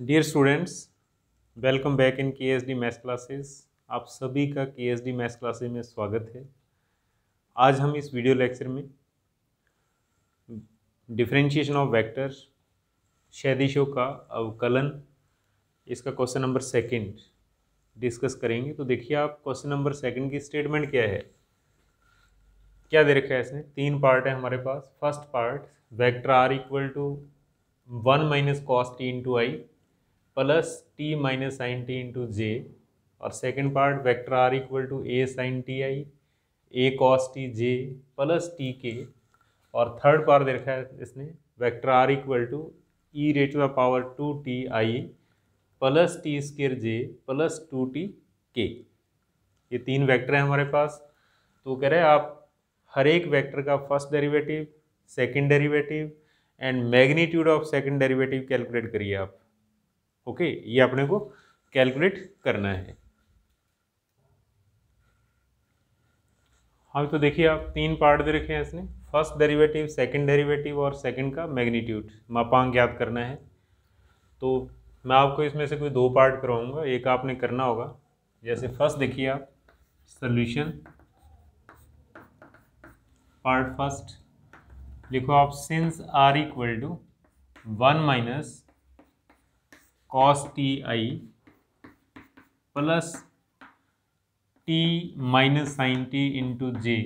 Dear students welcome back in K S D maths classes आप सभी का के एस डी मैथ्स क्लासेज में स्वागत है आज हम इस वीडियो लेक्चर में डिफ्रेंशिएशन ऑफ वैक्टर शैदिशों का अवकलन इसका क्वेश्चन नंबर सेकंड डिस्कस करेंगे तो देखिए आप क्वेश्चन नंबर सेकंड की स्टेटमेंट क्या है क्या दे रखा है इसने तीन पार्ट है हमारे पास first part vector r equal to one minus cos t into i plus t minus sine t into j और second part vector r equal to a sine t i a cos t j plus t k और third part देखा है इसने vector r equal to e rate to power two t i plus t square j plus two t k ये तीन vector हैं हमारे पास तो कह रहे हैं आप हर एक वेक्टर का first derivative second derivative and magnitude of second derivative calculate करिए आप ओके ये अपने को कैलकुलेट करना है हाँ तो देखिए आप तीन पार्ट दे रखे हैं इसने फर्स्ट डेरिवेटिव सेकंड डेरिवेटिव और सेकंड का मैग्नीट्यूड मापांक याद करना है तो मैं आपको इसमें से कोई दो पार्ट करवाऊंगा एक आपने करना होगा जैसे फर्स्ट देखिए आप सोल्यूशन पार्ट फर्स्ट लिखो आप since r equal to one minus cos t i plus t minus sine t into j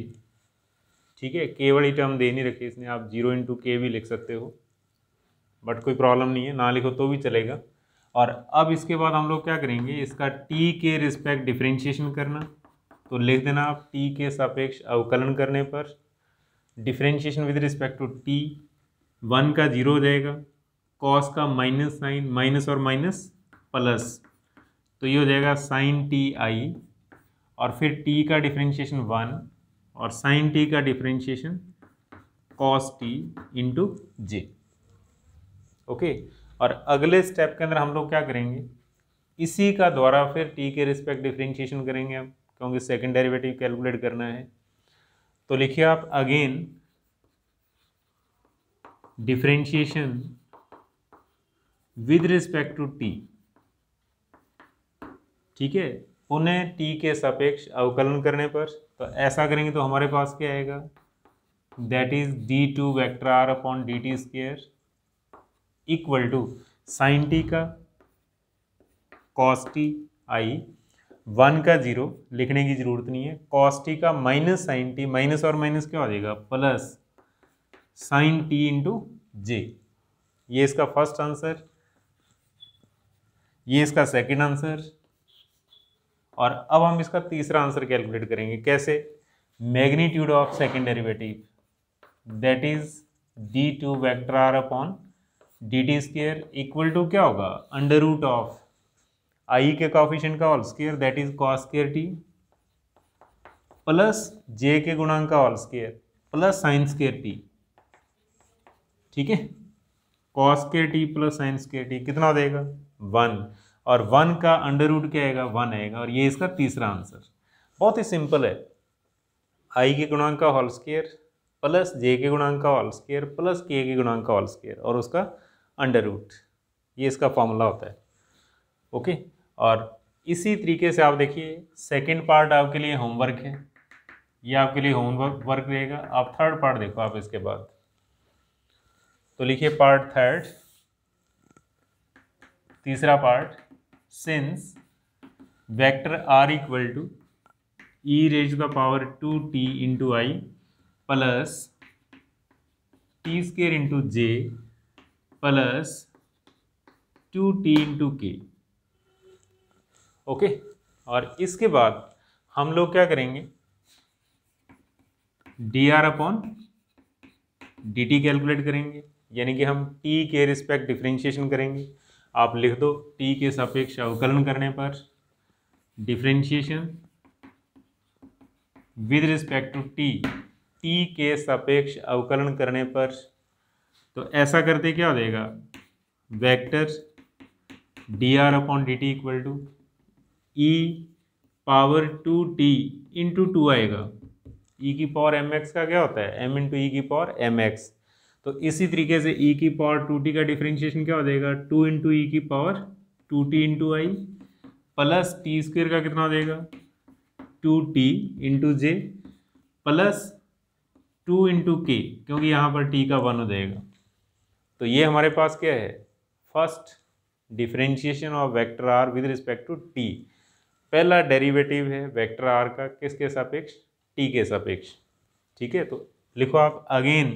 ठीक है के वाली टर्म दे नहीं रखी इसने आप जीरो इंटू के भी लिख सकते हो बट कोई प्रॉब्लम नहीं है ना लिखो तो भी चलेगा और अब इसके बाद हम लोग क्या करेंगे इसका टी के रिस्पेक्ट डिफ्रेंशिएशन करना तो लिख देना आप टी के सापेक्ष अवकलन करने पर differentiation with respect to t one का जीरो हो जाएगा कॉस का माइनस साइन माइनस और माइनस प्लस तो ये हो जाएगा साइन टी आई और फिर टी का डिफ्रेंशिएशन वन और साइन टी का differentiation cos t into j okay और अगले स्टेप के अंदर हम लोग क्या करेंगे इसी का द्वारा फिर टी के रिस्पेक्ट डिफ्रेंशिएशन करेंगे हम क्योंकि सेकेंड डेरिवेटिव कैलकुलेट करना है तो लिखिए आप again differentiation with respect to t ठीक है उन्हें टी के सापेक्ष अवकलन करने पर तो ऐसा करेंगे तो हमारे पास क्या आएगा that is d two vector r upon d t square equal to sine t का कॉस टी आई वन का जीरो लिखने की ज़रूरत नहीं है कॉस टी का माइनस साइन टी माइनस और माइनस क्या हो जाएगा plus sine t into j ये इसका फर्स्ट आंसर ये इसका सेकंड आंसर और अब हम इसका तीसरा आंसर कैलकुलेट करेंगे कैसे magnitude of second derivative that is d two vector r upon d t square equal to क्या होगा अंडर रूट ऑफ आई के कॉफिशन का all square that is cos square t plus j के गुणांक का all square plus sine square t ठीक है cos के t plus sine square t कितना देगा वन और वन का अंडर रूट क्या आएगा वन आएगा और ये इसका तीसरा आंसर बहुत ही सिंपल है आई के गुणांक का हॉल स्केयर प्लस जे के गुणांक का हॉल स्केयर प्लस के के गुणांक का हॉल स्केयर और उसका अंडर रूट ये इसका फॉर्मूला होता है ओके और इसी तरीके से आप देखिए सेकेंड पार्ट आपके लिए होमवर्क है ये आपके लिए होमवर्क वर्क रहेगा आप थर्ड पार्ट देखो आप इसके बाद तो लिखिए पार्ट थर्ड तीसरा part since vector r equal to e raise का power two t into i plus t square into j plus two t into k okay और इसके बाद हम लोग क्या करेंगे d r upon d t calculate करेंगे यानी कि हम टी के रिस्पेक्ट डिफ्रेंशिएशन करेंगे आप लिख दो टी के सापेक्ष अवकलन करने पर differentiation with respect to t t के सापेक्ष अवकलन करने पर तो ऐसा करते क्या हो जाएगा vector d r upon d t equal to e power two t into two आएगा ई e की पावर एम एक्स का क्या होता है एम इंटू ई की पावर एम एक्स तो इसी तरीके से ई e की पावर टू टी का डिफ्रेंशिएशन क्या हो जाएगा टू इंटू ई की power two t into i plus t square का कितना हो जाएगा two t into j plus two into k क्योंकि यहाँ पर टी का वन हो जाएगा तो ये हमारे पास क्या है first differentiation of vector r with respect to t पहला डेरिवेटिव है वेक्टर आर का किसके सापेक्ष टी के सापेक्ष ठीक है तो लिखो आप again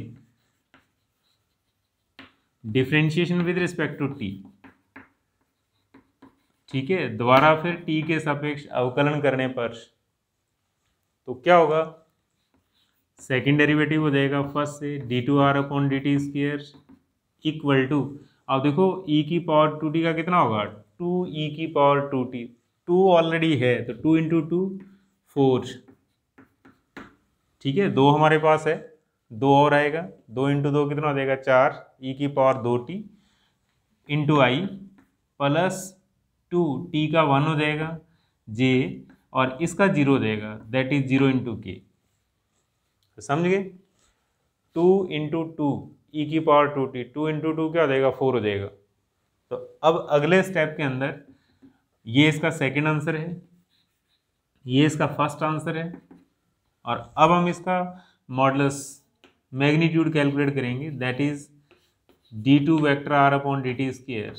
differentiation with respect to t ठीक है दोबारा फिर टी के सापेक्ष अवकलन करने पर तो क्या होगा सेकेंड डेरिवेटिव हो जाएगा फर्स्ट से d two r upon d t square equal to अब देखो ई e की पावर टू टी का कितना होगा टू ई e की power two t two already है तो टू इंटू टू फोर ठीक है दो हमारे पास है दो और आएगा दो इंटू दो कितना हो जाएगा चार ई e की पावर दो t into i plus two t का वन हो जाएगा जे और इसका जीरो हो जाएगा that is zero into k तो समझ गए टू इंटू टू ई की power two t two into two क्या हो जाएगा फोर हो जाएगा तो अब अगले स्टेप के अंदर ये इसका सेकंड आंसर है ये इसका फर्स्ट आंसर है और अब हम इसका मॉडल्स मैग्नीट्यूड कैलकुलेट करेंगे that is d two vector r upon d t square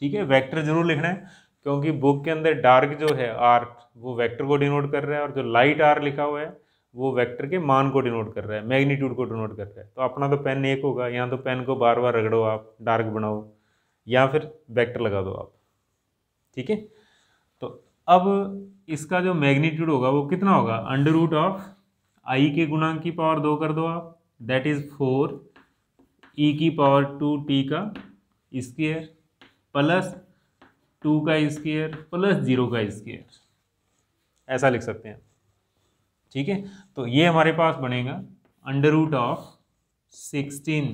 ठीक है वैक्टर जरूर लिखना है क्योंकि बुक के अंदर डार्क जो है आर वो वैक्टर को डिनोट कर रहा है और जो लाइट आर लिखा हुआ है वो वैक्टर के मान को डिनोट कर रहा है मैग्नीट्यूड को डिनोट कर रहा है तो अपना तो पेन एक होगा या तो पेन को बार बार रगड़ो आप डार्क बनाओ या फिर वैक्टर लगा दो आप ठीक है तो अब इसका जो मैग्नीट्यूड होगा वो कितना होगा अंडर रूट ऑफ आई के गुणा की पावर दो कर दो आप दैट इज़ फोर ई की पावर टू टी का स्केयर प्लस टू का स्केयर प्लस जीरो का स्केयर ऐसा लिख सकते हैं ठीक है तो ये हमारे पास बनेगा under root of sixteen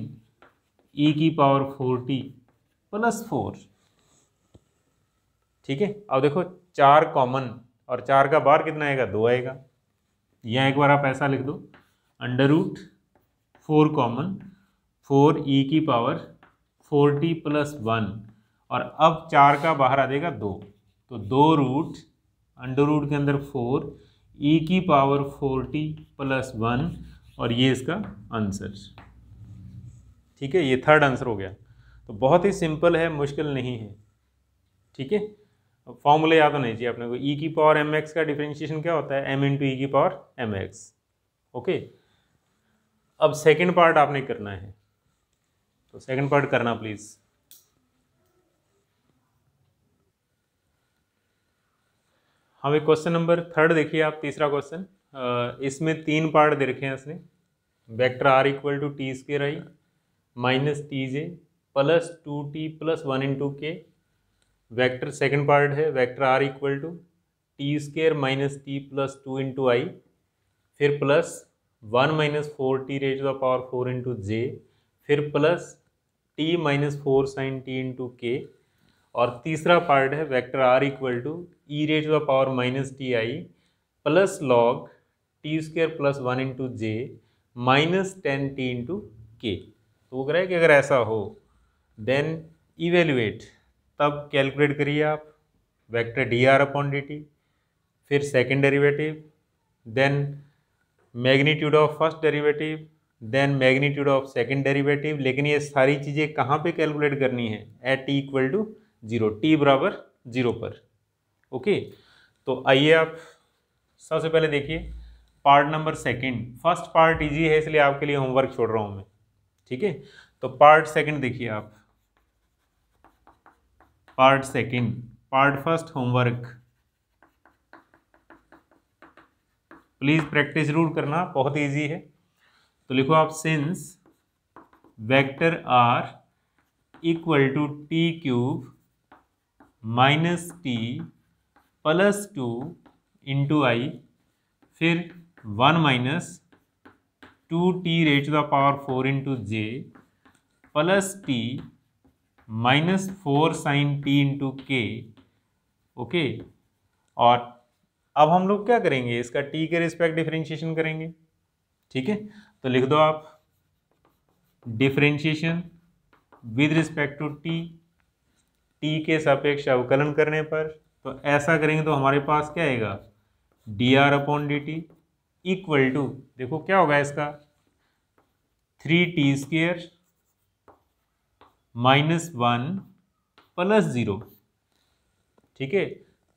e की power four t plus four ठीक है अब देखो चार कॉमन और चार का बार कितना आएगा दो आएगा यहाँ एक बार आप ऐसा लिख दो under root four common four e e की पावर फोर्टी प्लस वन और अब चार का बाहर आ जाएगा दो तो दो रूट अंडर रूट के अंदर फोर ई e की पावर फोर्टी प्लस वन और ये इसका आंसर ठीक है ये थर्ड आंसर हो गया तो बहुत ही सिंपल है मुश्किल नहीं है ठीक है फॉर्मूला याद होना चाहिए अपने को ई e की पावर एम एक्स का डिफ्रेंशिएशन क्या होता है एम इंटू ई की पावर एम एक्स ओके अब सेकंड पार्ट आपने करना है तो सेकंड पार्ट करना प्लीज़ हमें क्वेश्चन नंबर थर्ड देखिए आप तीसरा क्वेश्चन इसमें तीन पार्ट दे रखे हैं इसने vector r equal to t square i minus t j plus two t plus one into k vector second part है vector r equal to t square minus t plus two into i फिर plus one minus four t raise the power four into j फिर plus t minus four sine t into k और तीसरा part है vector r equal to e raise the power minus t i plus log t square plus one into j minus ten t into k तो वो कह रहा है कि अगर ऐसा हो देन इवेल्युएट तब कैलकुलेट करिए आप vector d r upon d t फिर second derivative then magnitude of first derivative then magnitude of second derivative लेकिन ये सारी चीज़ें कहाँ पे कैलकुलेट करनी है at t equal to zero t बराबर जीरो पर ओके तो आइए आप सबसे पहले देखिए part number second first part easy है इसलिए आपके लिए होमवर्क छोड़ रहा हूँ मैं ठीक है तो पार्ट सेकंड देखिए आप part second part first homework please practice जरूर करना बहुत ईजी है तो लिखो आप since vector r equal to t cube minus t plus two into i फिर one minus two t rate the power four into j plus t minus four sine t into k okay और अब हम लोग क्या करेंगे इसका T के respect differentiation करेंगे ठीक है तो लिख दो आप differentiation with respect to t t के सापेक्ष अवकलन करने पर तो ऐसा करेंगे तो हमारे पास क्या आएगा d r upon d t equal to देखो क्या होगा इसका three t square minus one plus zero ठीक है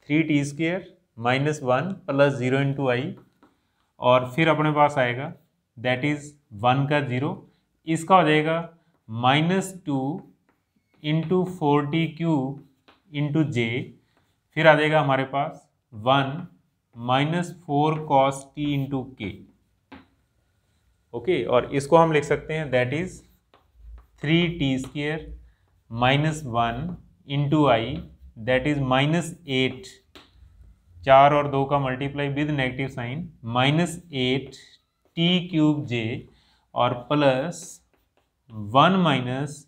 three t square minus one plus zero into i और फिर अपने पास आएगा दैट इज़ वन का ज़ीरो इसका हो जाएगा minus two into forty cube into j फिर आ जाएगा हमारे पास one minus four cos t into k okay और इसको हम लिख सकते हैं that is three t square minus one into i that is minus eight चार और दो का multiply with negative sign minus eight t cube j और plus one minus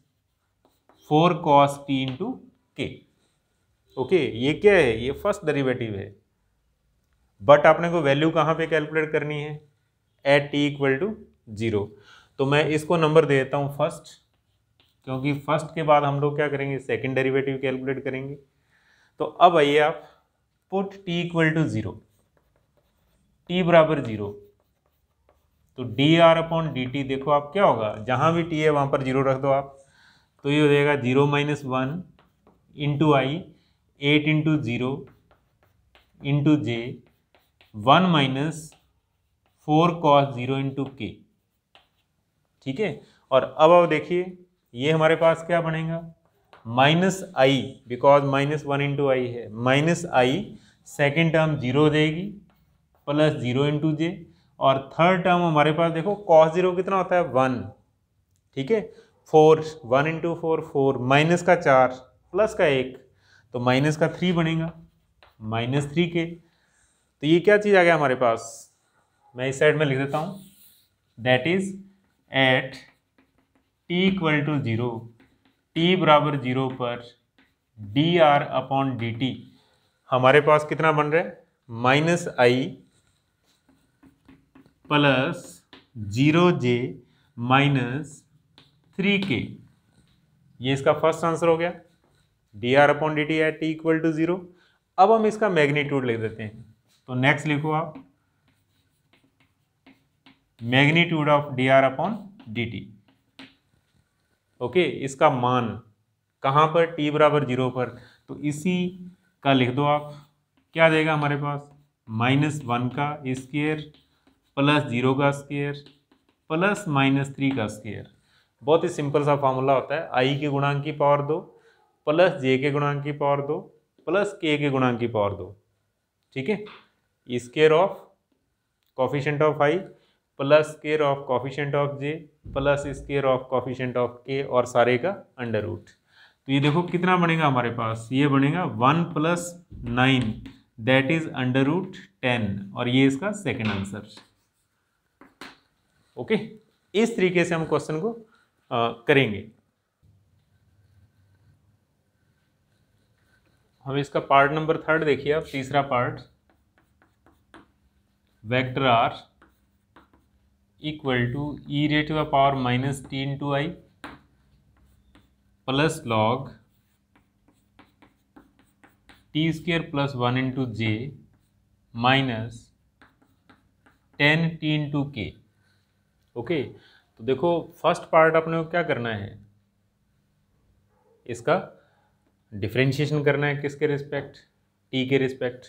four cos t into k okay ये क्या है ये first derivative है बट आपने को वैल्यू कहाँ पे कैलकुलेट करनी है at t equal to zero तो मैं इसको नंबर दे देता हूँ फर्स्ट क्योंकि फर्स्ट के बाद हम लोग क्या करेंगे सेकेंड डेरिवेटिव कैलकुलेट करेंगे तो अब आइए आप put t equal to zero t बराबर जीरो तो d r upon d t देखो आप क्या होगा जहां भी t है वहां पर जीरो रख दो आप तो ये हो जाएगा zero minus one into i eight into zero into j one minus four cos zero into k ठीक है और अब अब देखिए ये हमारे पास क्या बनेगा minus i because minus one into i है minus i second term zero देगी प्लस जीरो इंटू जे और थर्ड टर्म हमारे पास देखो कॉस जीरो कितना होता है वन ठीक है four one into four four minus का चार प्लस का एक तो माइनस का थ्री बनेगा माइनस थ्री के तो ये क्या चीज़ आ गया हमारे पास मैं इस साइड में लिख देता हूँ that is at t equal to zero t बराबर जीरो पर d r upon d t हमारे पास कितना बन रहा है minus i plus zero j minus three k ये इसका फर्स्ट आंसर हो गया d r upon d t at t equal to zero अब हम इसका मैग्नीट्यूड लिख देते हैं तो नेक्स्ट लिखो आप magnitude of d r upon d t okay इसका मान कहाँ पर टी बराबर जीरो पर तो इसी का लिख दो आप क्या देगा हमारे पास माइनस वन का स्केयर प्लस जीरो का स्केयर प्लस माइनस थ्री का स्केयर बहुत ही सिंपल सा फॉर्मूला होता है आई के गुणांक की पावर दो प्लस जे के गुणांक की पावर दो प्लस के के गुणांक की पावर दो ठीक है square of coefficient of i plus square of coefficient of j plus square of coefficient of k और सारे का अंडर रूट तो ये देखो कितना बनेगा हमारे पास ये बनेगा one plus nine that is under root ten और ये इसका सेकेंड आंसर ओके इस तरीके से हम क्वेश्चन को आ, करेंगे हम इसका पार्ट नंबर थर्ड देखिए अब तीसरा part vector r equal to e rate to power minus t two i plus log t square plus one into j minus ten t two k okay तो देखो first part अपने को क्या करना है इसका डिफ्रेंशिएशन करना है किसके रिस्पेक्ट टी के रिस्पेक्ट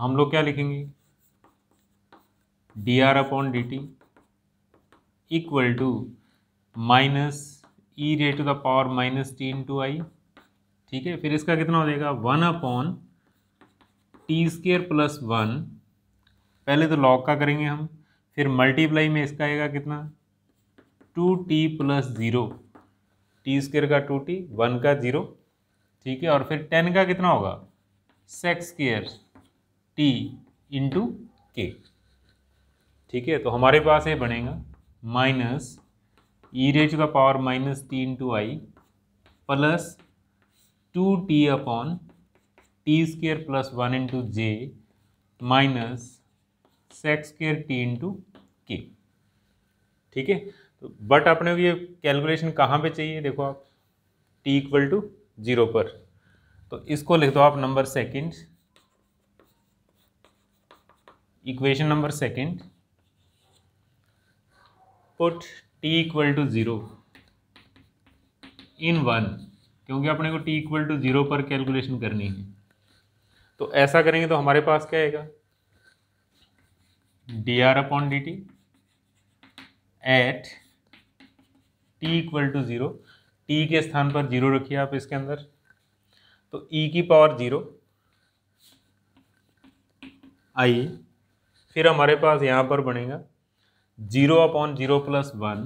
हम लोग क्या लिखेंगे d r upon d t equal to minus e raise to the power minus t into i ठीक है फिर इसका कितना हो जाएगा one upon t square plus one पहले तो लॉग का करेंगे हम फिर मल्टीप्लाई में इसका आएगा कितना two t plus zero t square का टू टी वन का ज़ीरो ठीक है और फिर टेन का कितना होगा sex square t into k ठीक है तो हमारे पास ये बनेगा माइनस ई रेज का पावर माइनस तीन two i plus two t upon t square plus one into j minus six square t into k ठीक है तो बट अपने को ये कैलकुलेशन कहाँ पे चाहिए देखो आप टी इक्वल टू जीरो पर तो इसको लिख दो आप number second equation number second put t equal to zero in one क्योंकि अपने को टी इक्वल टू ज़ीरो पर कैलकुलेशन करनी है तो ऐसा करेंगे तो हमारे पास क्या आएगा d r upon d t at t equal to zero t के स्थान पर ज़ीरो रखिए आप इसके अंदर तो ई e की पावर ज़ीरो आई फिर हमारे पास यहाँ पर बनेगा zero upon zero plus one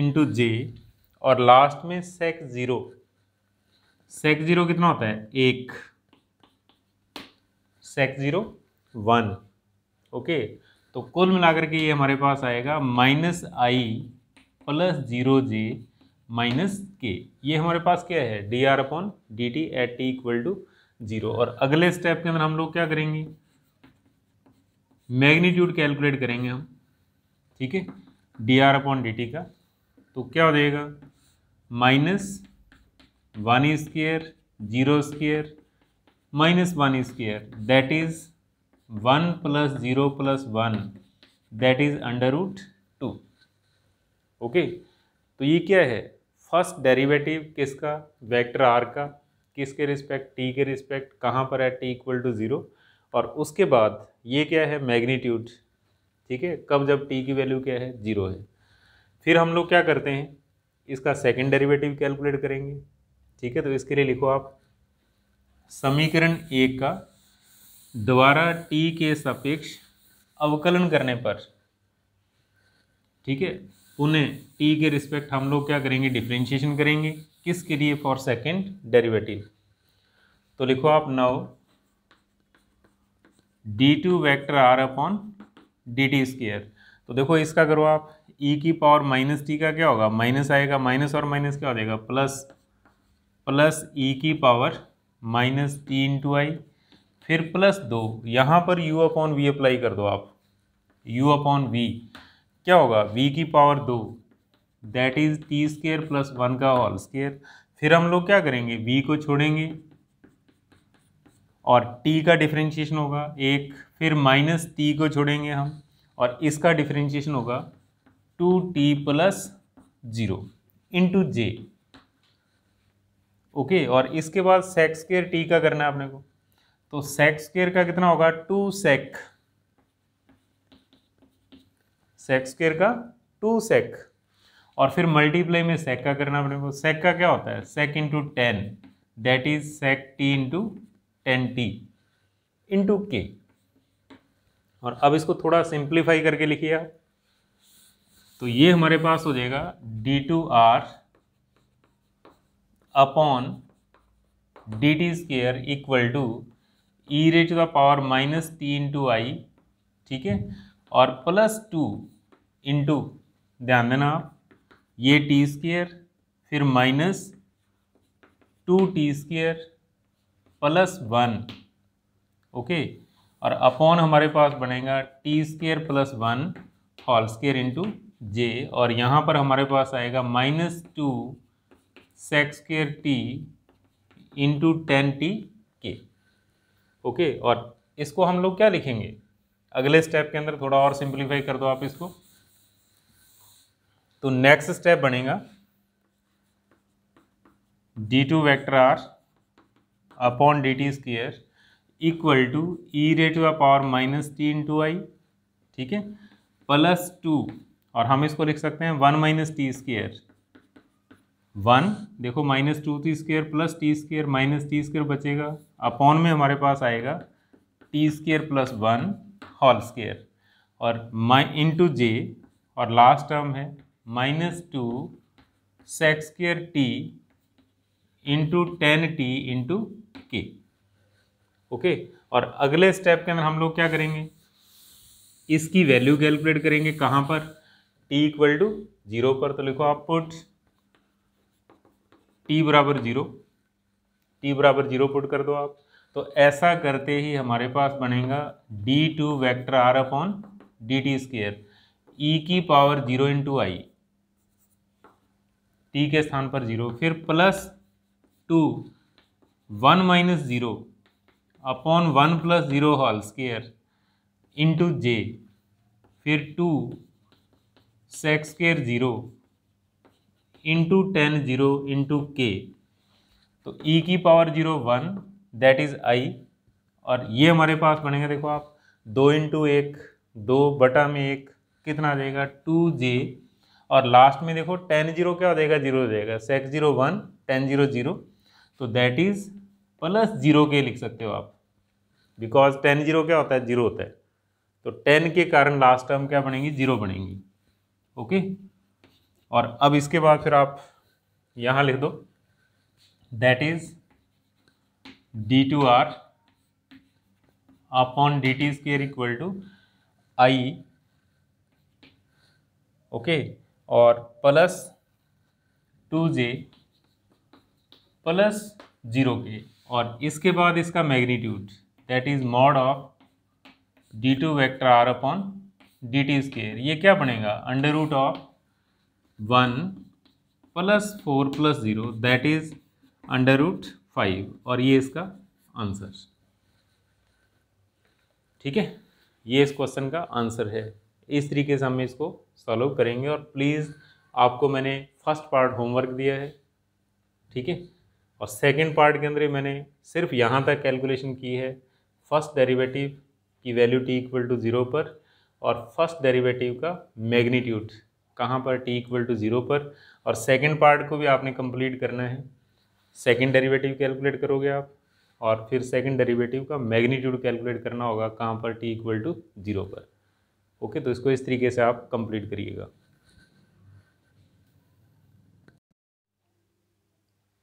into j और लास्ट में सेक ज़ीरो सेक ज़ीरो कितना होता है एक सेक ज़ीरो वन ओके तो कुल मिलाकर के ये हमारे पास आएगा minus i plus zero j minus k ये हमारे पास क्या है d r upon d t at t equal to zero और अगले स्टेप के अंदर हम लोग क्या करेंगे मैग्नीट्यूड कैलकुलेट करेंगे हम ठीक है d r upon d t का तो क्या हो जाएगा minus one square zero square minus one square that is one plus zero plus one that is under root two okay तो ये क्या है फर्स्ट डेरिवेटिव किसका वेक्टर आर का किसके रिस्पेक्ट टी के रिस्पेक्ट कहाँ पर है टी इक्वल टू ज़ीरो और उसके बाद ये क्या है मैग्नीट्यूड ठीक है कब जब टी की वैल्यू क्या है ज़ीरो है फिर हम लोग क्या करते हैं इसका सेकेंड डेरिवेटिव कैलकुलेट करेंगे ठीक है तो इसके लिए लिखो आप समीकरण एक का द्वारा टी के सापेक्ष अवकलन करने पर ठीक है पुनः टी के रिस्पेक्ट हम लोग क्या करेंगे डिफ्रेंशिएशन करेंगे किसके लिए फॉर सेकेंड डेरिवेटिव तो लिखो आप now d two vector r upon d t square तो देखो इसका करो आप ई e की पावर माइनस टी का क्या होगा माइनस आएगा माइनस और माइनस क्या हो जाएगा प्लस प्लस ई e की power minus t into i फिर प्लस दो यहाँ पर u अपॉन वी अप्लाई कर दो आप u अपॉन वी क्या होगा v की पावर दो that is t square plus one का होल स्केयर फिर हम लोग क्या करेंगे v को छोड़ेंगे और टी का डिफ्रेंशिएशन होगा एक फिर माइनस टी को छोड़ेंगे हम और इसका डिफ्रेंशिएशन होगा two t plus zero into j okay और इसके बाद सेक्स केयर टी का करना है अपने को तो सेक्स केयर का कितना होगा टू सेक सेक्स केयर का टू सेक और फिर मल्टीप्लाई में सेक का करना अपने को सेक का क्या होता है sec into tan that is sec t into tan t into k और अब इसको थोड़ा सिंप्लीफाई करके लिखिएगा तो ये हमारे पास हो जाएगा d two r upon d t square equal to e raise to the power minus t into i ठीक है और प्लस टू इंटू ध्यान देना आप ये टी स्केयर फिर minus two t square plus one okay और अपॉन हमारे पास बनेगा t square plus one whole square into j और यहाँ पर हमारे पास आएगा minus two sec square t into tan t k okay और इसको हम लोग क्या लिखेंगे अगले स्टेप के अंदर थोड़ा और सिंप्लीफाई कर दो आप इसको तो नेक्स्ट स्टेप बनेगा d two vector r upon d t square equal to e raised आ power minus t into i ठीक है प्लस टू और हम इसको लिख सकते हैं one minus t square one देखो minus two t square plus t square minus t square बचेगा अपॉन में हमारे पास आएगा t square plus one whole square और माइ इंटू जे और लास्ट टर्म है minus two sec square t into tan t into k okay और अगले स्टेप के अंदर हम लोग क्या करेंगे इसकी वैल्यू कैलकुलेट करेंगे कहाँ पर टी इक्वल टू जीरो पर तो लिखो आप पुट टी बराबर जीरो टी बराबर जीरो पुट कर दो आप तो ऐसा करते ही हमारे पास बनेगा d two vector r upon d t square e की power zero into i t के स्थान पर जीरो फिर plus two one minus zero upon one plus zero whole square into j फिर two sec square zero into tan zero into k तो e e की power zero one that is i और ये हमारे पास बनेगा देखो आप दो इंटू एक दो बटा में एक कितना आ जाएगा टू जे और लास्ट में देखो टेन जीरो क्या हो जाएगा जीरो हो जाएगा sec zero one tan zero zero तो that is plus zero k लिख सकते हो आप बिकॉज टेन जीरो क्या होता है जीरो होता है तो टेन के कारण लास्ट टर्म क्या बनेगी जीरो बनेगी ओके और अब इसके बाद फिर आप यहाँ लिख दो that is d two r upon d t square equal to i okay और plus two j plus zero k और इसके बाद इसका magnitude that is mod of d two vector r upon d t square ये क्या बनेगा under root of one plus four plus zero that is under root five और ये इसका आंसर ठीक है ये इस क्वेश्चन का आंसर है इस तरीके से हम इसको सॉल्व करेंगे और प्लीज़ आपको मैंने फर्स्ट पार्ट होमवर्क दिया है ठीक है और सेकंड पार्ट के अंदर मैंने सिर्फ यहाँ तक कैलकुलेशन की है फर्स्ट डेरिवेटिव की value t equal to zero पर और फर्स्ट डेरिवेटिव का मैग्नीट्यूड कहाँ पर टी इक्वल टू ज़ीरो पर और सेकंड पार्ट को भी आपने कंप्लीट करना है सेकंड डेरिवेटिव कैलकुलेट करोगे आप और फिर सेकंड डेरिवेटिव का मैग्नीट्यूड कैलकुलेट करना होगा कहाँ पर टी इक्वल टू ज़ीरो पर ओके तो इसको इस तरीके से आप कंप्लीट करिएगा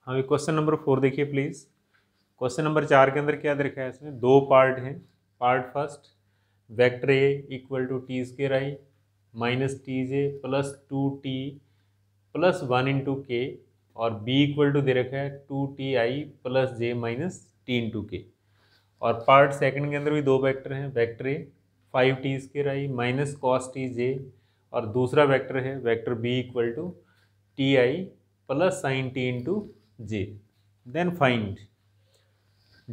हमें क्वेश्चन नंबर फोर देखिए प्लीज़ क्वेश्चन नंबर चार के अंदर क्या देखा है इसमें दो पार्ट हैं part first vector a equal to t square i minus t j plus two t plus one into k और बी इक्वल टू दे रखा है two t i plus j minus t into k और part second के अंदर भी दो vector हैं vector a five t square i minus cos t j और दूसरा वेक्टर है vector b equal to t i plus sine t into j then find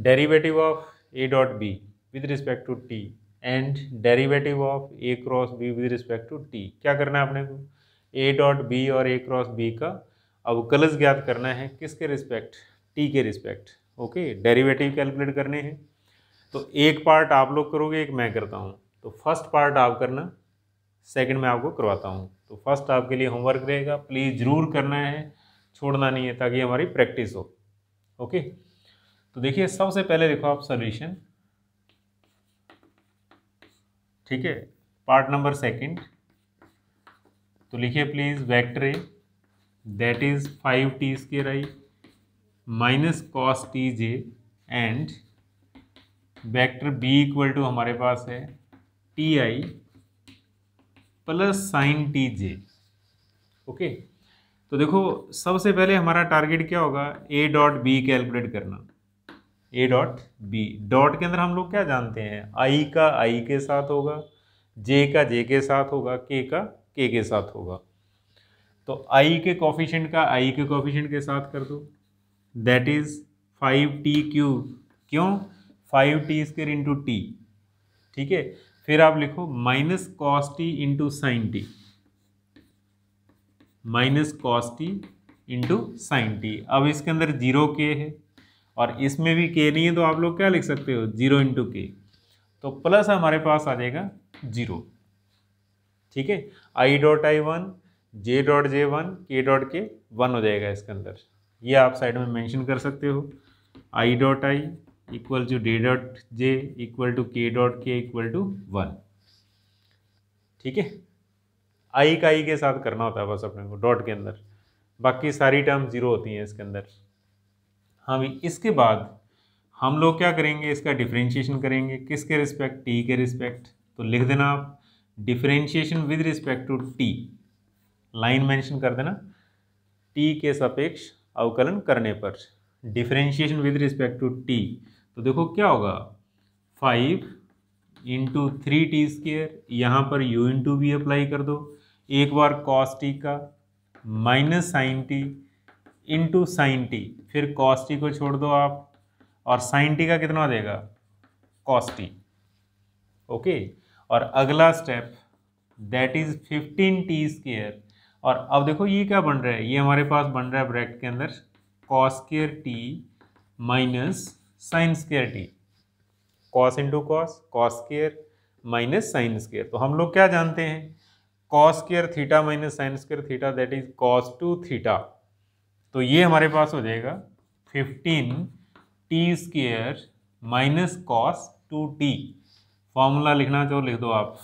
derivative of a dot b with respect to t and derivative of a cross b with respect to t क्या करना है अपने को ए dot B और ए cross b का अवकलज ज्ञात करना है किसके रिस्पेक्ट टी के रिस्पेक्ट ओके डेरिवेटिव कैलकुलेट करने हैं तो एक पार्ट आप लोग करोगे एक मैं करता हूँ तो फर्स्ट पार्ट आप करना सेकंड में आपको करवाता हूँ तो फर्स्ट आपके लिए होमवर्क रहेगा प्लीज़ ज़रूर करना है छोड़ना नहीं है ताकि हमारी प्रैक्टिस हो ओके तो देखिए सबसे पहले देखो आप सोल्यूशन ठीक है पार्ट नंबर सेकंड तो लिखिए please vector a that is five t square i minus cos t j and vector b equal to हमारे पास है t i plus sine t j okay okay? तो देखो सबसे पहले हमारा टारगेट क्या होगा ए डॉट बी कैलकुलेट करना ए डॉट बी डॉट के अंदर हम लोग क्या जानते हैं आई का आई के साथ होगा जे का जे के साथ होगा के का के के साथ होगा तो आई के कॉफिशेंट का आई के कॉफिशेंट के साथ कर दो दैट इज़ फाइव टी क्यू क्यों five t square into t ठीक है फिर आप लिखो minus cos t into sine t minus cos t into sine t अब इसके अंदर जीरो के है और इसमें भी के नहीं है तो आप लोग क्या लिख सकते हो जीरो इंटू के तो प्लस हमारे पास आ जाएगा जीरो ठीक है i dot i one j dot j one k dot k one हो जाएगा इसके अंदर ये आप साइड में मेंशन कर सकते हो i dot i equal to j dot j equal to k dot k equal to one ठीक है आई का आई के साथ करना होता है बस अपने को डॉट के अंदर बाकी सारी टर्म ज़ीरो होती हैं इसके अंदर हाँ भाई इसके बाद हम लोग क्या करेंगे इसका डिफ्रेंशिएशन करेंगे किसके रिस्पेक्ट टी के रिस्पेक्ट तो लिख देना आप differentiation with respect to t line mention कर देना टी के सापेक्ष अवकलन करने पर differentiation with respect to t तो देखो क्या होगा five into three t square यहाँ पर यू इंटू भी अप्लाई कर दो एक बार कॉस टी का minus sine t into sine t फिर कॉस टी को छोड़ दो आप और साइन टी का कितना देगा कॉस टी ओके और अगला step that is fifteen t square और अब देखो ये क्या बन रहा है ये हमारे पास बन रहा है ब्रैकेट के अंदर cos square t minus sine square t cos into cos cos square minus sine square तो हम लोग क्या जानते हैं cos square theta minus sine square theta that is cos two theta तो ये हमारे पास हो जाएगा fifteen t square minus cos two t formula लिखना चाहो लिख दो आप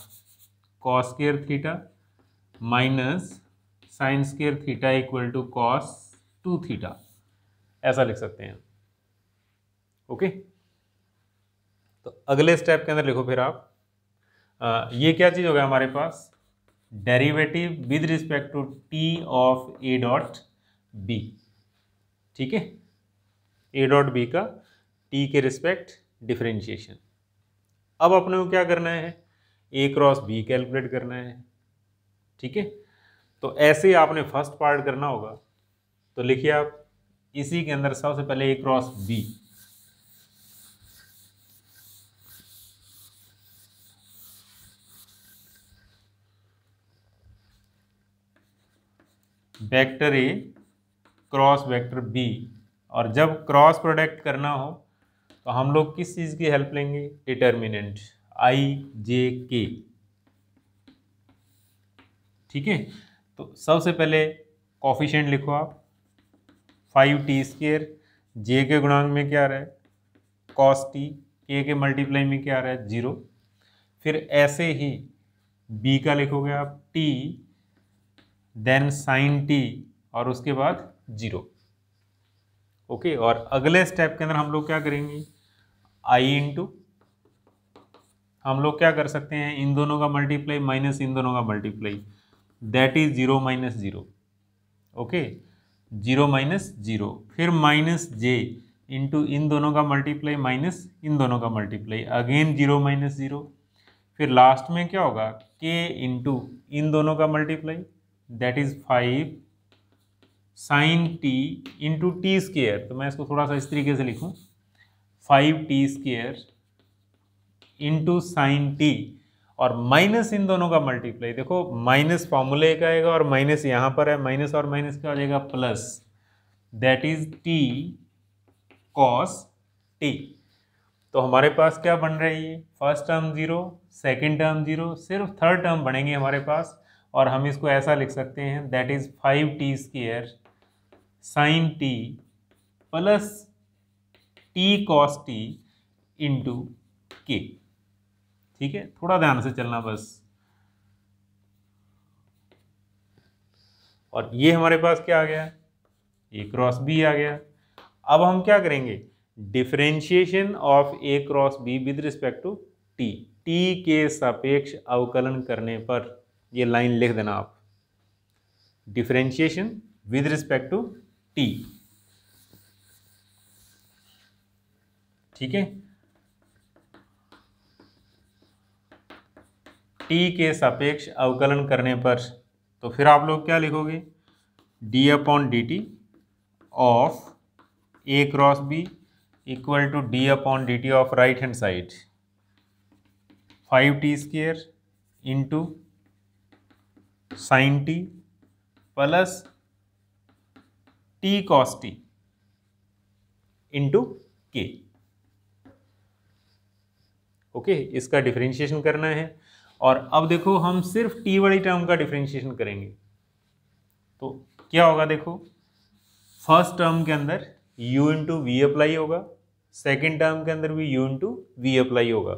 cos square theta minus sine square theta equal to cos two theta ऐसा लिख सकते हैं ओके तो अगले स्टेप के अंदर लिखो फिर आप आ, ये क्या चीज़ हो गया हमारे पास derivative with respect to t of a dot b ठीक है ए डॉट बी का टी के रिस्पेक्ट डिफ्रेंशिएशन अब अपने को क्या करना है ए क्रॉस बी कैलकुलेट करना है ठीक है तो ऐसे ही आपने फर्स्ट पार्ट करना होगा तो लिखिए आप इसी के अंदर सबसे पहले a cross b vector a cross vector b और जब क्रॉस प्रोडक्ट करना हो तो हम लोग किस चीज़ की हेल्प लेंगे डिटर्मिनेंट आई जे के ठीक है तो सबसे पहले कॉफिशेंट लिखो आप फाइव टी स्केयर जे के गुणांक में क्या आ रहा है कॉस टी के के मल्टीप्लाई में क्या आ रहा है जीरो फिर ऐसे ही बी का लिखोगे आप टी देन साइन टी और उसके बाद जीरो ओके और अगले स्टेप के अंदर हम लोग क्या करेंगे आई इंटू हम लोग क्या कर सकते हैं इन दोनों का मल्टीप्लाई माइनस इन दोनों का multiply that is zero minus zero okay zero minus zero फिर माइनस जे इंटू इन दोनों का मल्टीप्लाई माइनस इन दोनों का multiply again zero minus zero फिर लास्ट में क्या होगा के इंटू इन दोनों का multiply that is five sine t into t square तो मैं इसको थोड़ा सा इस तरीके से लिखूं five t square into sine t और माइनस इन दोनों का मल्टीप्लाई देखो माइनस फॉर्मूले का आएगा और माइनस यहां पर है माइनस और माइनस क्या हो जाएगा plus that is t cos t तो हमारे पास क्या बन रही है first term zero second term zero सिर्फ थर्ड टर्म बनेंगे हमारे पास और हम इसको ऐसा लिख सकते हैं that is five t square sine t plus t cos t into k ठीक है थोड़ा ध्यान से चलना बस और ये हमारे पास क्या आ गया ए क्रॉस बी आ गया अब हम क्या करेंगे differentiation of a cross b with respect to t t के सापेक्ष अवकलन करने पर ये लाइन लिख देना आप differentiation with respect to t ठीक है टी के सापेक्ष अवकलन करने पर तो फिर आप लोग क्या लिखोगे d upon d t of a cross b equal to d upon d t of right hand side five t square into sine t plus t cos t into k okay इसका differentiation करना है और अब देखो हम सिर्फ T वाली term का डिफ्रेंशिएशन करेंगे तो क्या होगा देखो फर्स्ट टर्म के अंदर u इंटू वी अप्लाई होगा सेकेंड टर्म के अंदर भी u इंटू वी अप्लाई होगा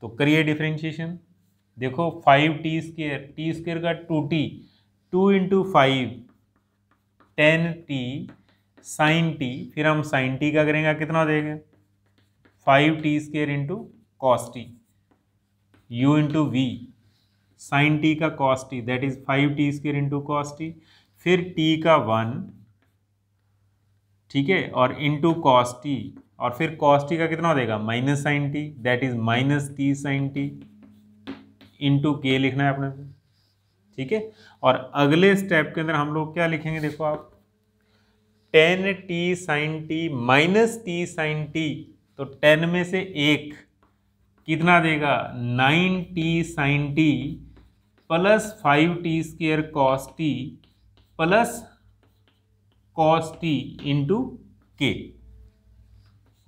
तो करिए डिफ्रेंशिएशन देखो five t square t square का two t two into five ten t sine t फिर हम साइन टी का करेंगे कितना देंगे five t square into cos t u into v sine t का cos t that is five t square into cos t फिर t का one ठीक है और इंटू कॉस टी और फिर कॉस टी का कितना देगा minus sine t that is minus t sine t into k लिखना है अपने ठीक है और अगले स्टेप के अंदर हम लोग क्या लिखेंगे देखो आप ten t sine t minus t sine t तो टेन में से एक कितना देगा nine t sine t plus five t square cos t plus cos t into k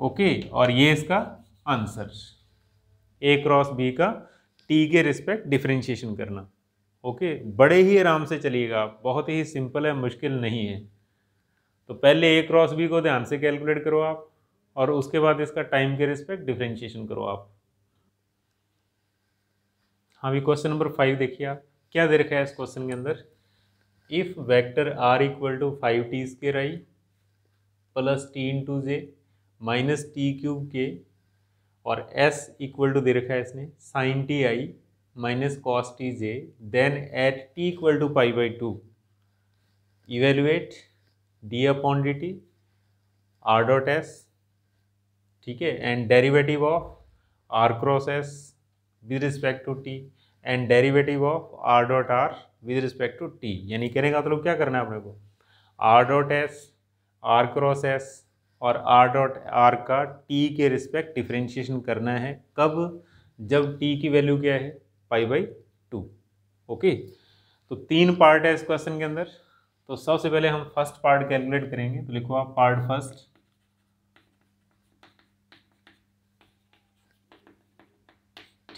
okay और ये इसका आंसर ए क्रॉस बी का टी के रिस्पेक्ट डिफ्रेंशिएशन करना ओके बड़े ही आराम से चलिएगा आप बहुत ही सिंपल है मुश्किल नहीं है तो पहले ए क्रॉस बी को ध्यान से कैलकुलेट करो आप और उसके बाद इसका टाइम के रिस्पेक्ट डिफ्रेंशिएशन करो आप हाँ भी क्वेश्चन नंबर फाइव देखिए आप क्या दे रखा है इस क्वेश्चन के अंदर if vector r equal to five t square i plus t into j minus t cube k और s इक्वल टू दे रखा है इसने sine t i minus cos t j then at t equal to pi by two evaluate d upon d t r dot s ठीक है and derivative of r cross s with respect to t and derivative of r dot are with respect to t यानी कहने का मतलब तो क्या करना है अपने को r dot s r cross s और आर डॉट आर का टी के रिस्पेक्ट डिफ्रेंशिएशन करना है कब जब टी की वैल्यू क्या है पाई बाई टू ओके तो तीन पार्ट है इस क्वेश्चन के अंदर तो सबसे पहले हम फर्स्ट पार्ट कैलकुलेट करेंगे तो लिखो आप पार्ट फर्स्ट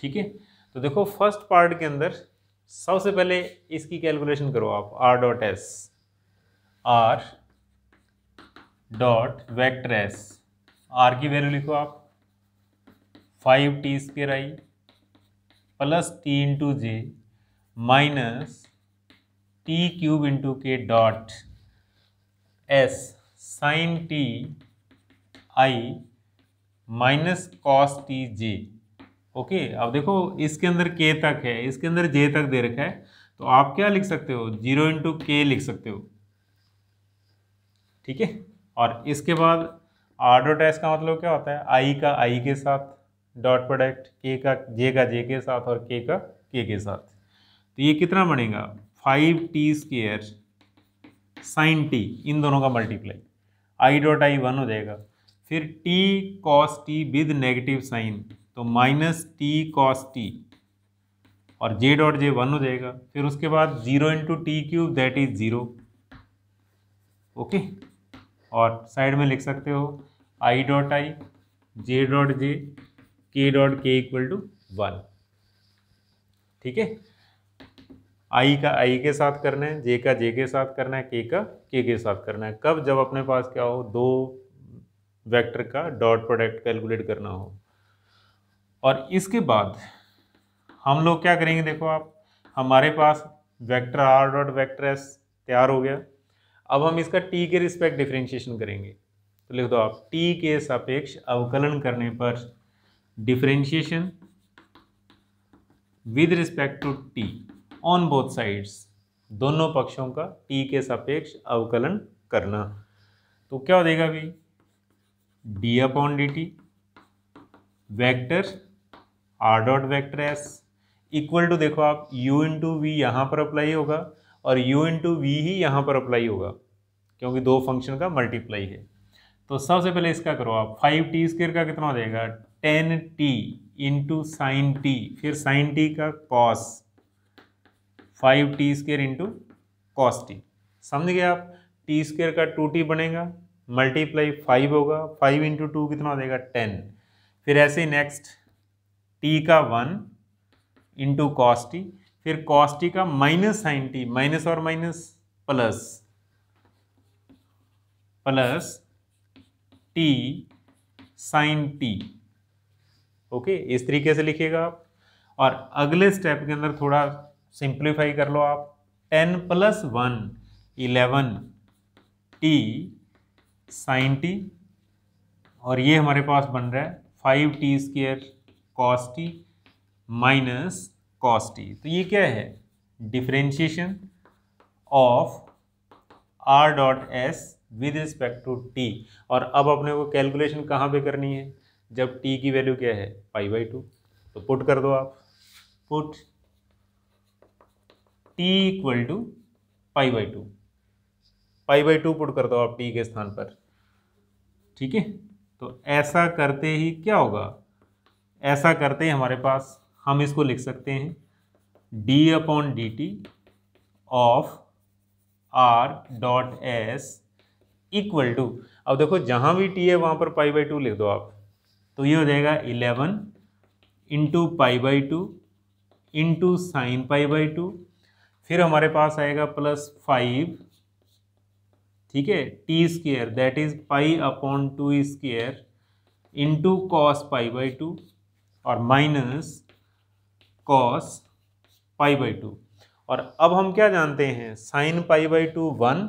ठीक है तो देखो फर्स्ट पार्ट के अंदर सबसे पहले इसकी कैलकुलेशन करो आप r dot s r dot vector s r की वैल्यू लिखो आप five t square i plus t into j minus t cube into k dot s sine t i minus cos t j okay अब देखो इसके अंदर के तक है इसके अंदर जे तक दे रखा है तो आप क्या लिख सकते हो जीरो इंटू के लिख सकते हो ठीक है और इसके बाद आर डॉट एस का मतलब क्या होता है आई का आई के साथ डॉट प्रोडक्ट के का जे का जे के साथ और के का के के साथ तो ये कितना बनेगा five t square sine t इन दोनों का multiply i dot i one हो जाएगा फिर t cos t with negative sine तो माइनस टी कॉस टी और जे डॉट जे वन हो जाएगा फिर उसके बाद zero into t cube that is zero okay और साइड में लिख सकते हो i dot I J dot जे के dot k equal to one ठीक है आई का आई के साथ करना है जे का जे के साथ करना है के का के के साथ करना है कब जब अपने पास क्या हो दो वेक्टर का डॉट प्रोडक्ट कैलकुलेट करना हो और इसके बाद हम लोग क्या करेंगे देखो आप हमारे पास vector r dot vector s तैयार हो गया अब हम इसका टी के रिस्पेक्ट डिफ्रेंशिएशन करेंगे तो लिख दो आप टी के सापेक्ष अवकलन करने पर differentiation with respect to t on both sides दोनों पक्षों का टी के सापेक्ष अवकलन करना तो क्या हो देगा भाई d upon d t vector r dot vector s equal to देखो आप इन इंटू वी यहाँ पर अप्लाई होगा और u इंटू वी ही यहाँ पर अप्लाई होगा क्योंकि दो फंक्शन का मल्टीप्लाई है तो सबसे पहले इसका करो आप फाइव टी स्केयर का कितना हो जाएगा ten t into sine t फिर साइन टी का cos five t square into cos t समझ गए आप टी स्केयर का टू टी बनेगा मल्टीप्लाई फाइव होगा फाइव इंटू टू कितना हो जाएगा टेन फिर ऐसे ही नेक्स्ट टी का वन इंटू कॉस टी फिर कॉस टी का माइनस साइन टी माइनस और minus plus plus t sine t okay इस तरीके से लिखिएगा आप और अगले स्टेप के अंदर थोड़ा सिंप्लीफाई कर लो आप ten plus one eleven t sine t और ये हमारे पास बन रहा है five t square cos t minus cos t तो ये क्या है differentiation of r dot s with respect to t और अब अपने को कैलकुलेशन कहाँ पे करनी है जब टी की वैल्यू क्या है पाई बाई टू तो पुट कर दो आप put t equal to pi by two pi by two put कर दो आप टी के स्थान पर ठीक है तो ऐसा करते ही क्या होगा ऐसा करते ही हमारे पास हम इसको लिख सकते हैं d upon d t of r dot s equal to अब देखो जहाँ भी टी है वहाँ पर पाई बाई टू लिख दो आप तो ये हो जाएगा eleven into pi by two into sine pi by two फिर हमारे पास आएगा प्लस फाइव ठीक है t square that is pi upon two square into cos pi by two और minus cos pi by two और अब हम क्या जानते हैं sine pi by two one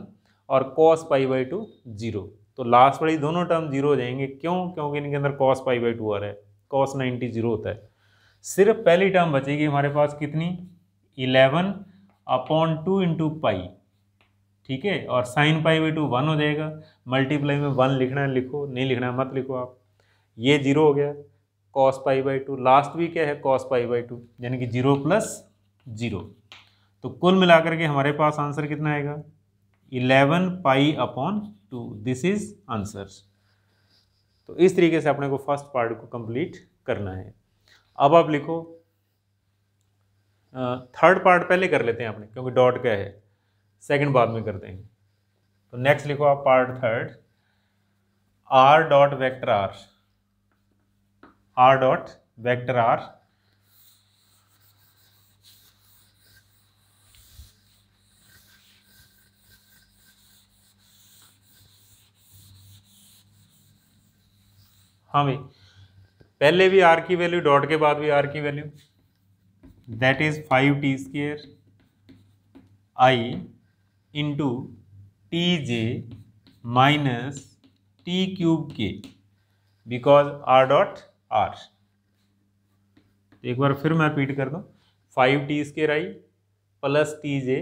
और cos pi by two zero तो लास्ट वाली दोनों टर्म जीरो हो जाएंगे क्यों क्योंकि इनके अंदर कॉस पाई बाई टू आ रहा है कॉस नाइन्टी जीरो होता है सिर्फ पहली टर्म बचेगी हमारे पास कितनी eleven upon two into pi ठीक है और sine pi by two one हो जाएगा मल्टीप्लाई में वन लिखना है लिखो नहीं लिखना है मत लिखो आप ये जीरो हो गया cos pi by two last भी क्या है कॉस पाई बाई टू यानी कि जीरो प्लस जीरो तो कुल मिलाकर के हमारे पास आंसर कितना आएगा eleven pi upon two this is answer तो इस तरीके से अपने को फर्स्ट पार्ट को कंप्लीट करना है अब आप लिखो थर्ड पार्ट पहले कर लेते हैं आपने क्योंकि डॉट क्या है सेकंड बाद में करते हैं तो नेक्स्ट लिखो आप part third r dot vector r r dot vector r हाँ भाई पहले भी आर की वैल्यू डॉट के बाद भी आर की value that is five t square i into t j minus t cube k because r dot r तो एक बार फिर मैं रिपीट कर दूँ five t square i plus t j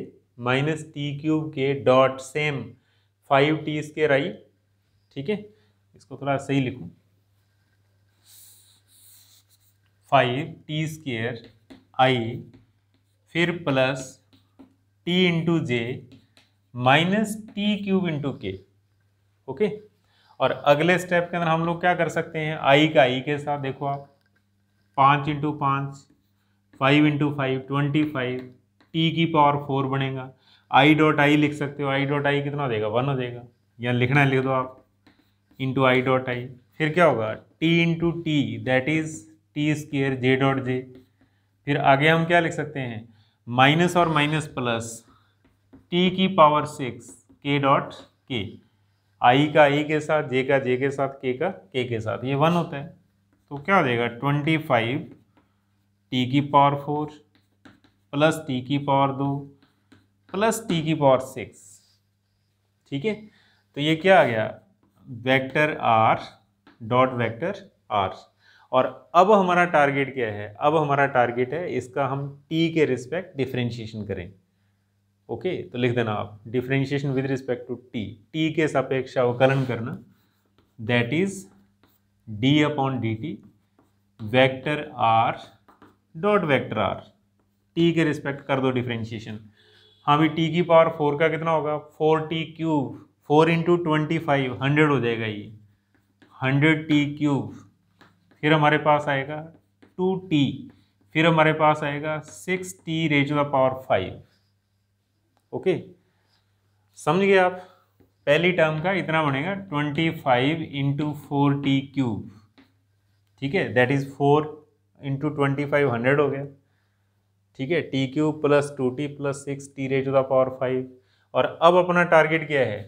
minus t cube k dot same five t square i ठीक है इसको थोड़ा सही लिखूँ फाइव टी स्केयर आई फिर plus t into j minus t cube into k okay और अगले step के अंदर हम लोग क्या कर सकते हैं आई का आई के साथ देखो आप पाँच इंटू पाँच five into five twenty five t की पावर फोर बनेगा आई डॉट आई लिख सकते हो आई डॉट आई कितना हो जाएगा वन हो जाएगा या लिखना लिख दो आप इंटू आई डॉट आई फिर क्या होगा t into t that is t square j dot j फिर आगे हम क्या लिख सकते हैं माइनस और माइनस प्लस टी की power six k dot k i का आई के साथ जे का जे के साथ के का के के साथ ये वन होता है तो क्या हो जाएगा ट्वेंटी फाइव टी की पावर फोर प्लस टी की पावर दो प्लस टी की पावर सिक्स ठीक है तो ये क्या आ गया vector r dot vector r और अब हमारा टारगेट क्या है अब हमारा टारगेट है इसका हम टी के रिस्पेक्ट डिफ्रेंशिएशन करें ओके तो लिख देना आप differentiation with respect to t t के सापेक्ष अवकलन करना that is d upon d t vector r dot vector r t के रिस्पेक्ट कर दो डिफ्रेंशिएशन हाँ भी टी की पावर फोर का कितना होगा four t cube four into twenty five hundred हो जाएगा ये हंड्रेड टी क्यूब फिर हमारे पास आएगा टू टी फिर हमारे पास आएगा six t raise the power five okay समझ गए आप पहली टर्म का इतना बनेगा twenty five into four t cube ठीक है that is four into twenty five hundred हो गया ठीक है t cube plus two t plus six t raise the power five और अब अपना टारगेट क्या है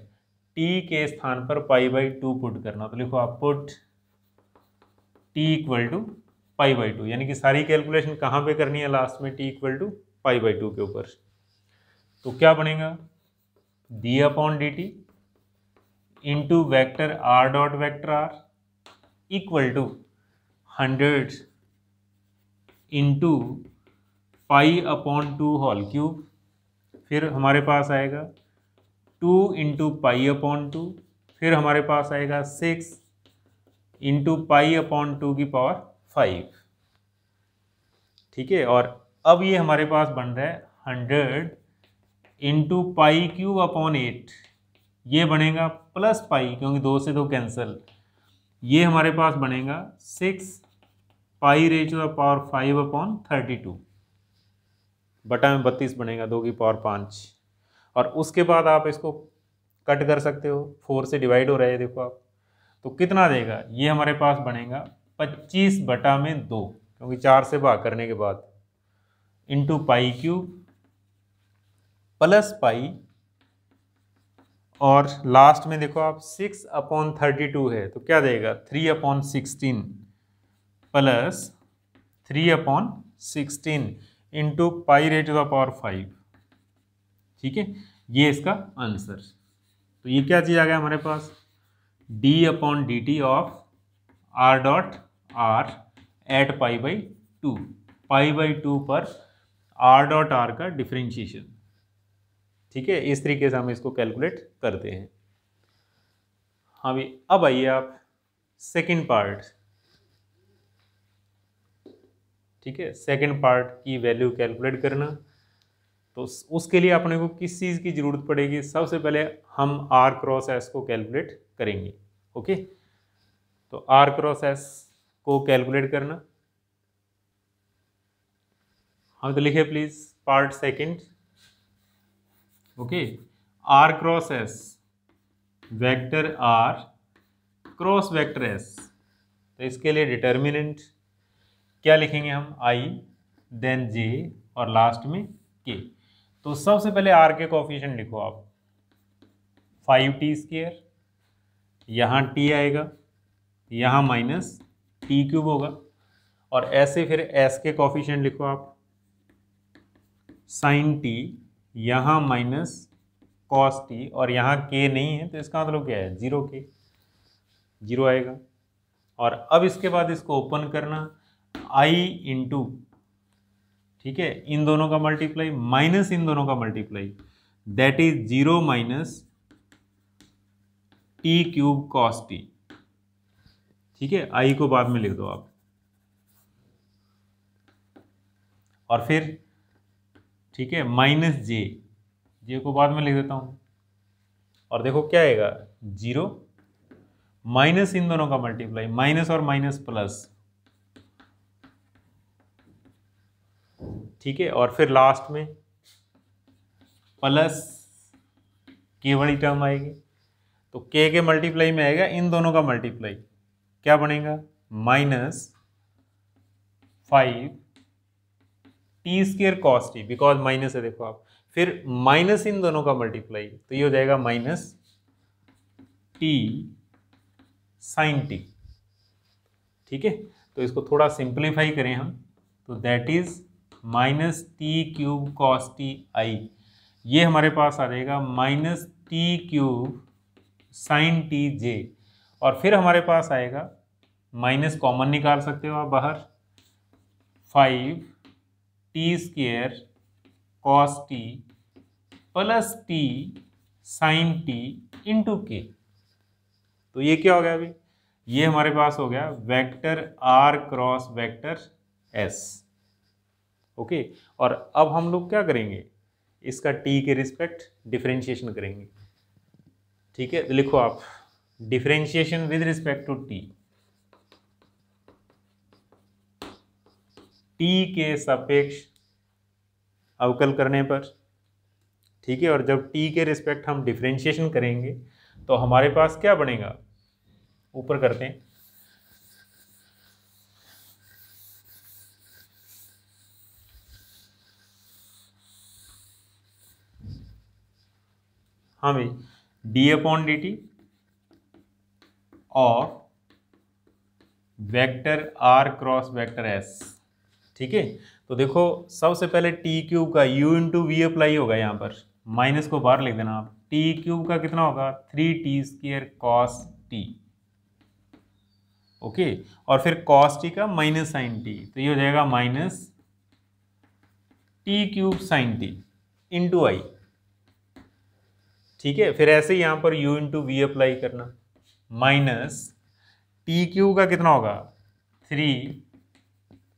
टी के स्थान पर पाई बाई टू पुट करना तो लिखो आप put t equal to pi by two यानी कि सारी कैलकुलेशन कहाँ पे करनी है लास्ट में t equal to pi by two के ऊपर तो क्या बनेगा d upon d t into vector r dot vector r equal to hundred into pi upon two whole cube फिर हमारे पास आएगा two into pi upon two फिर हमारे पास आएगा six into pi upon two की पावर फाइव ठीक है और अब ये हमारे पास बन रहा है hundred into pi cube upon eight ये बनेगा प्लस पाई क्योंकि दो से दो कैंसिल ये हमारे पास बनेगा six pi raise the power five upon thirty two बटा में बत्तीस बनेगा दो की पावर पाँच और उसके बाद आप इसको कट कर सकते हो फोर से डिवाइड हो रहा है देखो आप तो कितना देगा ये हमारे पास बनेगा पच्चीस बटा में दो क्योंकि चार से भाग करने के बाद into pi cube plus pi और लास्ट में देखो आप सिक्स अपॉन थर्टी टू है तो क्या देगा three upon sixteen plus three upon sixteen into pi raised to the power five ठीक है ये इसका आंसर तो ये क्या चीज़ आ गया हमारे पास d upon d t of r dot r at pi by two pi by two पर आर डॉट आर का डिफ्रेंशिएशन ठीक है इस तरीके से हम इसको कैलकुलेट करते हैं हाँ भी अब आइए आप सेकंड पार्ट ठीक है सेकंड पार्ट की वैल्यू कैलकुलेट करना तो उसके लिए अपने को किस चीज़ की ज़रूरत पड़ेगी सबसे पहले हम आर क्रॉस एस को कैलकुलेट करेंगे ओके तो आर क्रॉस एस को कैलकुलेट करना हम हाँ तो लिखे please part second okay r cross s vector r cross vector s तो इसके लिए डिटर्मिनेंट क्या लिखेंगे हम आई देन जे और लास्ट में के तो सबसे पहले आर के कॉफिशन लिखो आप फाइव टी स्केयर यहाँ टी आएगा यहाँ माइनस टी क्यूब होगा और ऐसे फिर एस के कॉफिशन लिखो आप साइन टी यहाँ माइनस कॉस टी और यहाँ के नहीं है तो इसका मतलब क्या है जीरो के जीरो आएगा और अब इसके बाद इसको ओपन करना आई इंटू ठीक है इन दोनों का मल्टीप्लाई माइनस इन दोनों का multiply that is zero minus t cube cos t ठीक है आई को बाद में लिख दो आप और फिर ठीक है माइनस जे जे को बाद में लिख देता हूँ और देखो क्या आएगा जीरो माइनस इन दोनों का मल्टीप्लाई माइनस और माइनस प्लस ठीक है और फिर लास्ट में प्लस के वाली टर्म आएगी तो के के मल्टीप्लाई में आएगा इन दोनों का मल्टीप्लाई क्या बनेगा minus five t square cos t because minus है देखो आप फिर माइनस इन दोनों का मल्टीप्लाई तो ये हो जाएगा माइनस टी साइन टी ठीक है तो इसको थोड़ा सिंप्लीफाई करें हम तो that is minus t cube cos t i ये हमारे पास आ जाएगा minus t cube sine t j और फिर हमारे पास आएगा माइनस कॉमन निकाल सकते हो आप बाहर five t square cos t plus t sine t into k तो ये क्या हो गया अभी ये हमारे पास हो गया vector r cross vector s okay और अब हम लोग क्या करेंगे इसका टी के रिस्पेक्ट डिफ्रेंशिएशन करेंगे ठीक है तो लिखो आप differentiation with respect to t t के सापेक्ष अवकल करने पर ठीक है और जब टी के रिस्पेक्ट हम डिफ्रेंशिएशन करेंगे तो हमारे पास क्या बनेगा ऊपर करते हैं हाँ भाई डी अपॉन डी टी और vector r cross vector s ठीक है तो देखो सबसे पहले टी क्यूब का यू इंटू वी अप्लाई होगा यहाँ पर माइनस को बाहर लिख देना आप टी क्यूब का कितना होगा three t square cos t okay और फिर कॉस टी का माइनस साइन टी तो ये हो जाएगा minus t cube sine t into i ठीक है फिर ऐसे ही यहाँ पर u इंटू वी अप्लाई करना माइनस टी क्यू का कितना होगा three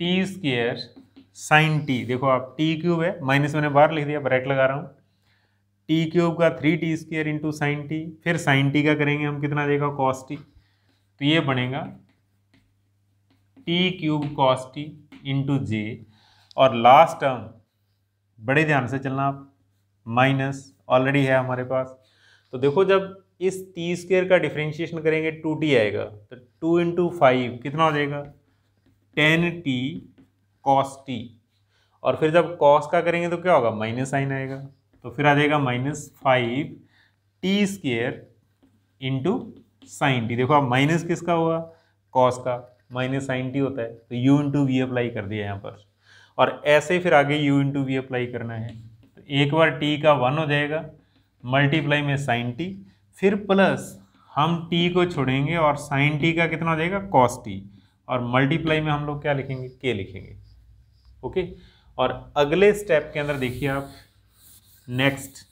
t square sine t देखो आप टी क्यूब है माइनस मैंने बाहर लिख दिया ब्रैक लगा रहा हूँ टी क्यूब का three t square into sine t फिर साइन टी का करेंगे हम कितना देगा कॉस टी तो ये बनेगा t cube cos t into j और लास्ट टर्म बड़े ध्यान से चलना आप माइनस ऑलरेडी है हमारे पास तो देखो जब इस टी स्क्र का डिफ्रेंशिएशन करेंगे टू टी आएगा तो टू इंटू फाइव कितना हो जाएगा टेन टी कॉस टी और फिर जब कॉस का करेंगे तो क्या होगा माइनस साइन आएगा तो फिर आ जाएगा minus five t square into sine t देखो आप माइनस किसका हुआ कॉस का माइनस साइन टी होता है तो यू इंटू वी अप्लाई कर दिया यहाँ पर और ऐसे फिर आगे यू इंटू वी अप्लाई करना है तो एक बार टी का वन हो जाएगा मल्टीप्लाई में साइन टी फिर प्लस हम टी को छोड़ेंगे और साइन टी का कितना हो जाएगा कॉस टी और मल्टीप्लाई में हम लोग क्या लिखेंगे के लिखेंगे ओके और अगले स्टेप के अंदर देखिए आप नेक्स्ट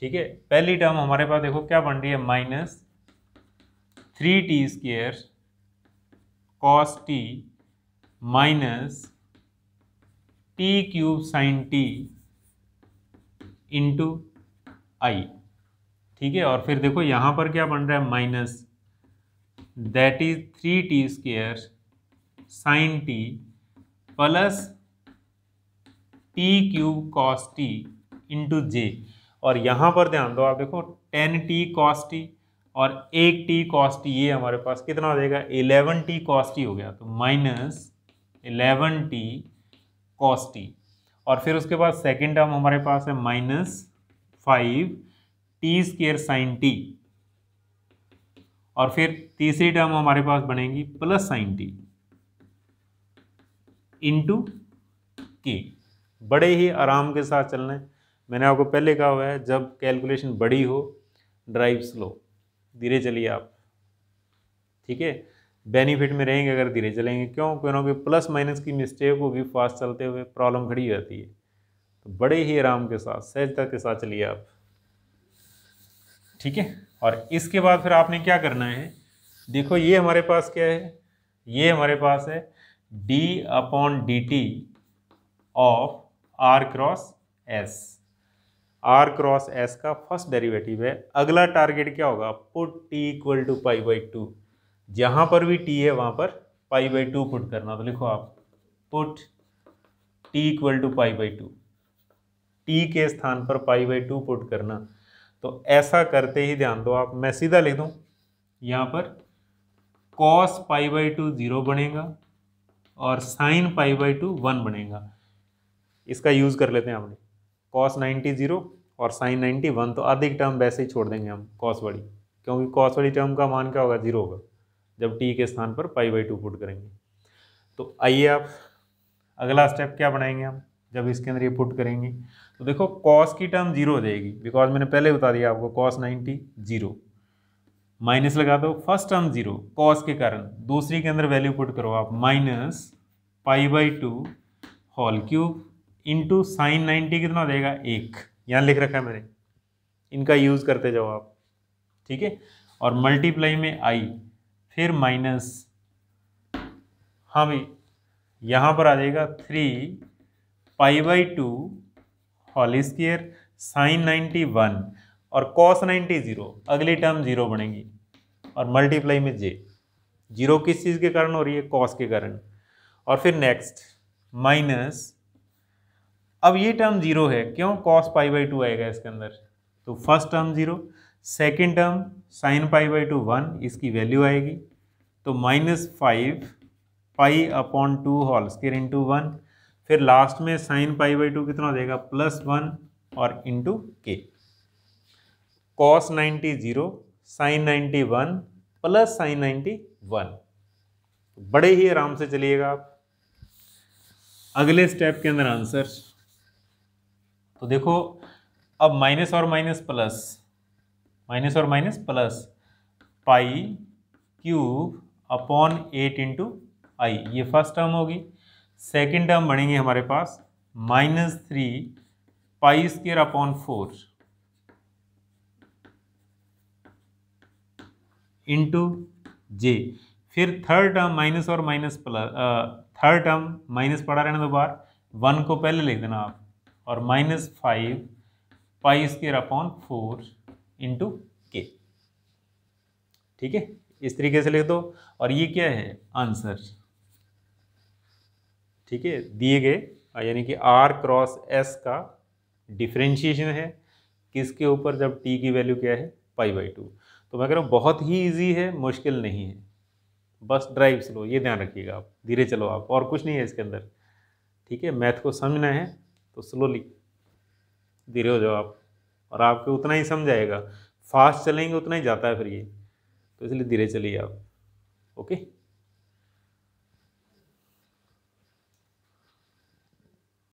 ठीक है पहली टर्म हमारे पास देखो क्या बन रही है minus three t square cos t minus t cube sine t into i ठीक है और फिर देखो यहां पर क्या बन रहा है minus that is three t square sine t plus t cube cos t into j और यहाँ पर ध्यान दो आप देखो टेन टी कॉस टी और एक टी कॉस टी ये हमारे पास कितना हो जाएगा इलेवन टी कॉस टी हो गया तो minus eleven t cos t और फिर उसके बाद सेकेंड टर्म हमारे पास है minus five t square sine t और फिर तीसरी टर्म हमारे पास बनेगी प्लस साइन टी इंटू के बड़े ही आराम के साथ चलना है मैंने आपको पहले कहा हुआ है जब कैलकुलेशन बड़ी हो ड्राइव स्लो धीरे चलिए आप ठीक है बेनिफिट में रहेंगे अगर धीरे चलेंगे क्यों क्योंकि प्लस माइनस की मिस्टेक होगी फास्ट चलते हुए प्रॉब्लम खड़ी हो जाती है तो बड़े ही आराम के साथ सहजता के साथ चलिए आप ठीक है और इसके बाद फिर आपने क्या करना है देखो ये हमारे पास क्या है ये हमारे पास है d upon d t of r cross s r cross s का फर्स्ट डेरिवेटिव है अगला टारगेट क्या होगा put t equal to pi by two जहाँ पर भी टी है वहाँ पर पाई बाई टू पुट करना तो लिखो आप put t equal to pi by two t के स्थान पर पाई बाई टू पुट करना तो ऐसा करते ही ध्यान दो आप मैं सीधा लिख दूँ यहाँ पर cos pi by two zero बनेगा और sine pi by two one बनेगा इसका यूज़ कर लेते हैं आपने कॉस नाइन्टी ज़ीरो और साइन नाइन्टी वन तो अधिक टर्म वैसे ही छोड़ देंगे हम कॉस वाली क्योंकि कॉस वाली टर्म का मान क्या होगा ज़ीरो होगा जब टी के स्थान पर पाई बाई टू पुट करेंगे तो आइए आप अगला स्टेप क्या बनाएंगे हम जब इसके अंदर ये पुट करेंगे तो देखो कॉस की टर्म जीरो हो जाएगी बिकॉज मैंने पहले बता दिया आपको कॉस नाइन्टी जीरो माइनस लगा दो फर्स्ट टर्म जीरो कॉस के कारण दूसरी के अंदर वैल्यू पुट करो आप minus pi by two whole cube into sine ninety कितना हो जाएगा एक यहाँ लिख रखा है मैंने इनका यूज़ करते जाओ आप ठीक है और मल्टीप्लाई में आई फिर माइनस हाँ भाई यहाँ पर आ जाएगा three pi by two whole square sine ninety one और कॉस नाइन्टी जीरो अगली टर्म जीरो बनेगी और मल्टीप्लाई में जे जीरो किस चीज़ के कारण हो रही है कॉस के कारण और फिर नेक्स्ट माइनस अब ये टर्म जीरो है क्यों कॉस पाई बाई टू आएगा इसके अंदर तो first term zero second term sine pi by two one इसकी वैल्यू आएगी तो minus five pi upon two whole square into one फिर लास्ट में साइन पाई बाई टू कितना देगा प्लस वन और into k cos ninety zero sine ninety one plus sine ninety one बड़े ही आराम से चलिएगा आप अगले स्टेप के अंदर आंसर तो देखो अब माइनस और माइनस प्लस माइनस और minus plus pi cube upon eight into i ये फर्स्ट टर्म होगी सेकेंड टर्म बनेंगे हमारे पास minus three pi square upon four into j फिर थर्ड टर्म माइनस और minus plus third term minus पड़ा रहना दो बार वन को पहले लिख देना आप और minus five pi square upon four into k ठीक है इस तरीके से लिख दो और ये क्या है आंसर ठीक है दिए गए यानी कि आर क्रॉस एस का डिफ्रेंशिएशन है किसके ऊपर जब टी की वैल्यू क्या है पाई बाई टू तो मैं कह रहा हूँ बहुत ही ईजी है मुश्किल नहीं है बस ड्राइव स्लो ये ध्यान रखिएगा आप धीरे चलो आप और कुछ नहीं है इसके अंदर ठीक है मैथ को समझना है तो स्लोली धीरे हो जाओ आप और आपके उतना ही समझ आएगा फास्ट चलेंगे उतना ही जाता है फिर ये तो इसलिए धीरे चलिए आप ओके